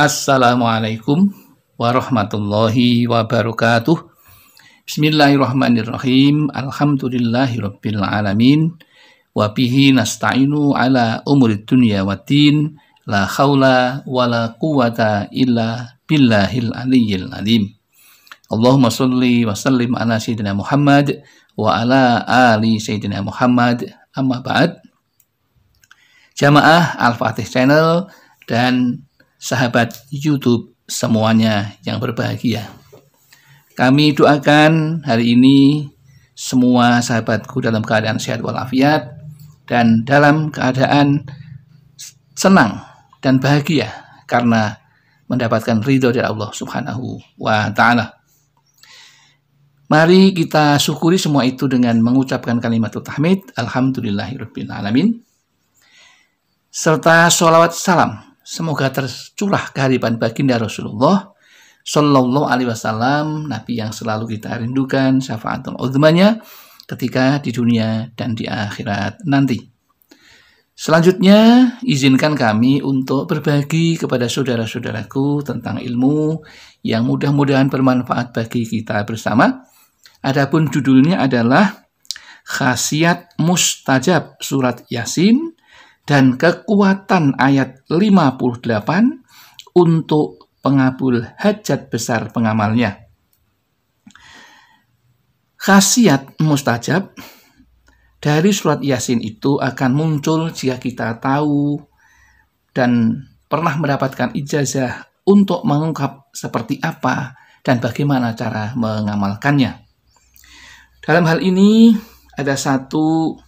Assalamualaikum warahmatullahi wabarakatuh. Bismillahirrahmanirrahim. Alhamdulillahirabbil alamin. Wa bihi nasta'inu ala umuri dunya waddin. La haula wala quwata illa billahil aliyyil alim. Allahumma shalli wa sallim ala sayyidina Muhammad wa ala ali sayyidina Muhammad. Amma ba'd. Jamaah Al-Fatih Channel dan sahabat YouTube semuanya yang berbahagia. Kami doakan hari ini semua sahabatku dalam keadaan sehat walafiat dan dalam keadaan senang dan bahagia karena mendapatkan ridho dari Allah Subhanahu wa taala. Mari kita syukuri semua itu dengan mengucapkan kalimat tahmid alhamdulillahirabbil alamin serta sholawat salam Semoga tercurah kehadiran baginda Rasulullah Sallallahu Alaihi Wasallam, Nabi yang selalu kita rindukan, syafaatul uzmanya ketika di dunia dan di akhirat nanti. Selanjutnya, izinkan kami untuk berbagi kepada saudara-saudaraku tentang ilmu yang mudah-mudahan bermanfaat bagi kita bersama. Adapun judulnya adalah Khasiat Mustajab Surat Yasin dan kekuatan ayat 58 untuk pengabul hajat besar pengamalnya. Khasiat mustajab dari surat Yasin itu akan muncul jika kita tahu dan pernah mendapatkan ijazah untuk mengungkap seperti apa dan bagaimana cara mengamalkannya. Dalam hal ini ada satu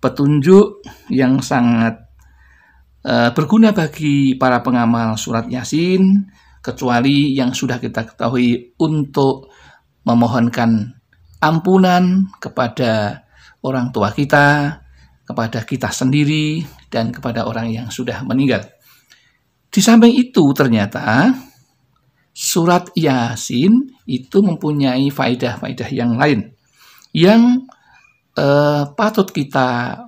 petunjuk yang sangat uh, berguna bagi para pengamal surat Yasin kecuali yang sudah kita ketahui untuk memohonkan ampunan kepada orang tua kita, kepada kita sendiri dan kepada orang yang sudah meninggal. Di samping itu ternyata surat Yasin itu mempunyai faedah-faedah yang lain yang eh, patut kita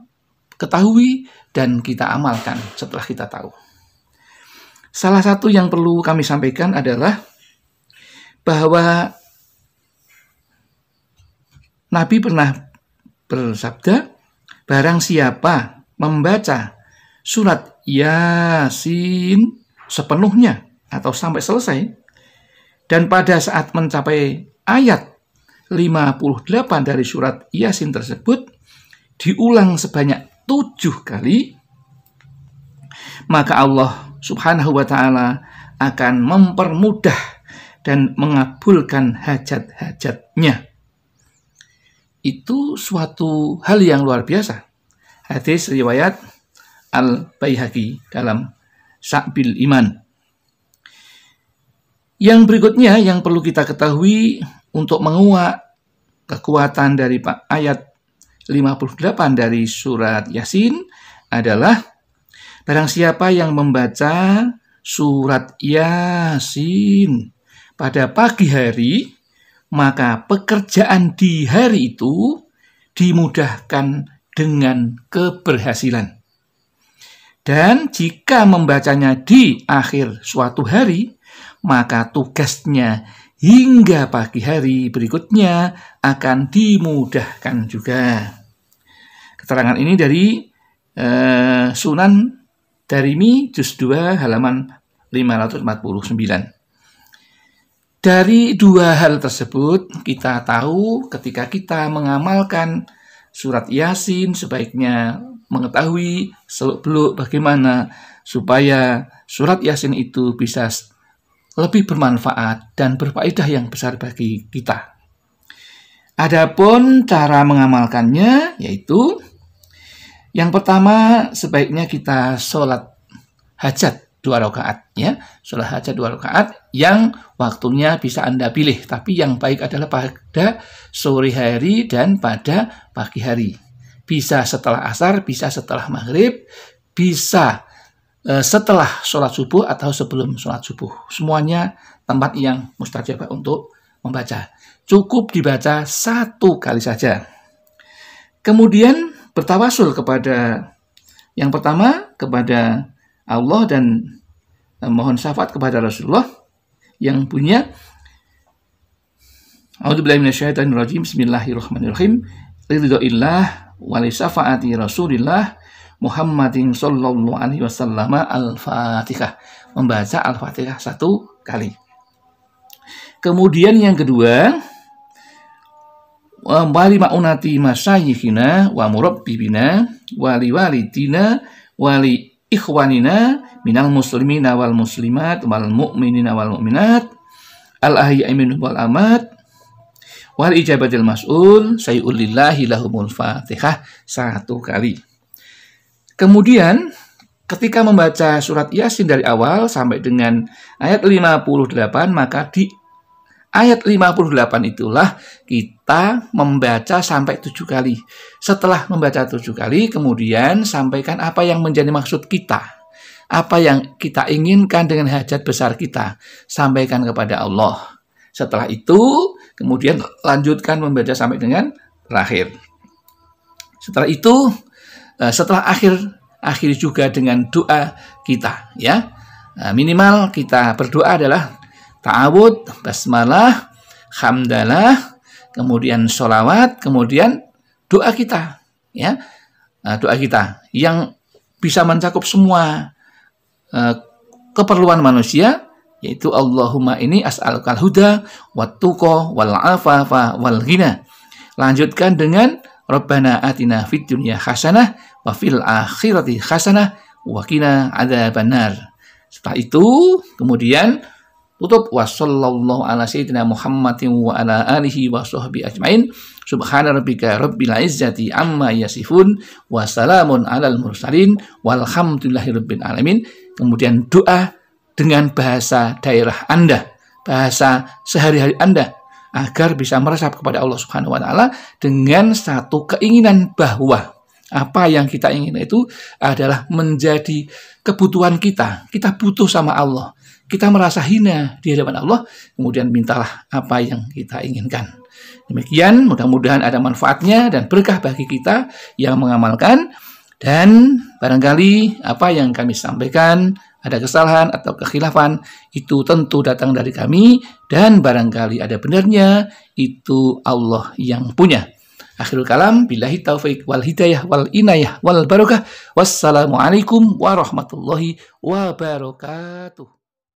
ketahui dan kita amalkan setelah kita tahu. Salah satu yang perlu kami sampaikan adalah bahwa Nabi pernah bersabda, barang siapa membaca surat Yasin sepenuhnya atau sampai selesai dan pada saat mencapai ayat 58 dari surat Yasin tersebut diulang sebanyak tujuh kali, maka Allah subhanahu wa ta'ala akan mempermudah dan mengabulkan hajat-hajatnya. Itu suatu hal yang luar biasa. Hadis riwayat Al-Baihaqi dalam Sa'bil Iman. Yang berikutnya yang perlu kita ketahui untuk menguak kekuatan dari ayat 58 dari surat Yasin adalah barang siapa yang membaca surat Yasin pada pagi hari maka pekerjaan di hari itu dimudahkan dengan keberhasilan. Dan jika membacanya di akhir suatu hari, maka tugasnya hingga pagi hari berikutnya akan dimudahkan juga. Keterangan ini dari eh, Sunan Darimi juz 2 halaman 549. Dari dua hal tersebut, kita tahu ketika kita mengamalkan surat Yasin sebaiknya mengetahui seluk-beluk bagaimana supaya surat Yasin itu bisa lebih bermanfaat dan berfaedah yang besar bagi kita. Adapun cara mengamalkannya yaitu yang pertama sebaiknya kita sholat hajat dua rakaat ya sholat hajat dua rakaat yang waktunya bisa anda pilih tapi yang baik adalah pada sore hari dan pada pagi hari bisa setelah asar bisa setelah maghrib bisa Eh, setelah sholat subuh atau sebelum sholat subuh. Semuanya tempat yang mustajab untuk membaca. Cukup dibaca satu kali saja. Kemudian bertawasul kepada yang pertama kepada Allah dan eh, mohon syafaat kepada Rasulullah yang punya Bismillahirrahmanirrahim Ridhoillah wa syafaati Rasulillah Muhammadin sallallahu alaihi wasallam al-Fatihah. Membaca al-Fatihah satu kali. Kemudian yang kedua, wali ma'unati masayikhina wa murabbibina wali walidina wali ikhwanina minal muslimina wal muslimat wal mu'minina wal mu'minat al ahya'i minhum wal amat wal ijabatil mas'ul sayyulillahi lahumul fatihah satu kali Kemudian ketika membaca surat Yasin dari awal sampai dengan ayat 58 maka di ayat 58 itulah kita membaca sampai tujuh kali. Setelah membaca tujuh kali, kemudian sampaikan apa yang menjadi maksud kita. Apa yang kita inginkan dengan hajat besar kita. Sampaikan kepada Allah. Setelah itu, kemudian lanjutkan membaca sampai dengan terakhir. Setelah itu, Eh, setelah akhir akhir juga dengan doa kita ya. Eh, minimal kita berdoa adalah ta'awud, basmalah, hamdalah, kemudian sholawat, kemudian doa kita ya. Eh, doa kita yang bisa mencakup semua keperluan manusia yaitu Allahumma ini as'alukal huda wattuqa wal afafa wal ghina. Lanjutkan dengan Rabbana atina fid dunya hasanah wa fil akhirati hasanah wa qina adzabannar. Setelah itu kemudian tutup wa sallallahu ala sayyidina Muhammadin wa ala alihi wa sahbi ajmain subhana rabbika rabbil izzati amma yasifun wa salamun alal mursalin walhamdulillahi rabbil alamin kemudian doa dengan bahasa daerah Anda bahasa sehari-hari Anda agar bisa meresap kepada Allah Subhanahu wa taala dengan satu keinginan bahwa apa yang kita ingin itu adalah menjadi kebutuhan kita. Kita butuh sama Allah. Kita merasa hina di hadapan Allah, kemudian mintalah apa yang kita inginkan. Demikian, mudah-mudahan ada manfaatnya dan berkah bagi kita yang mengamalkan. Dan barangkali apa yang kami sampaikan ada kesalahan atau kekhilafan, itu tentu datang dari kami, dan barangkali ada benarnya, itu Allah yang punya. Akhirul kalam, billahi taufiq wal hidayah wal inayah wal barokah. Wassalamualaikum warahmatullahi wabarakatuh.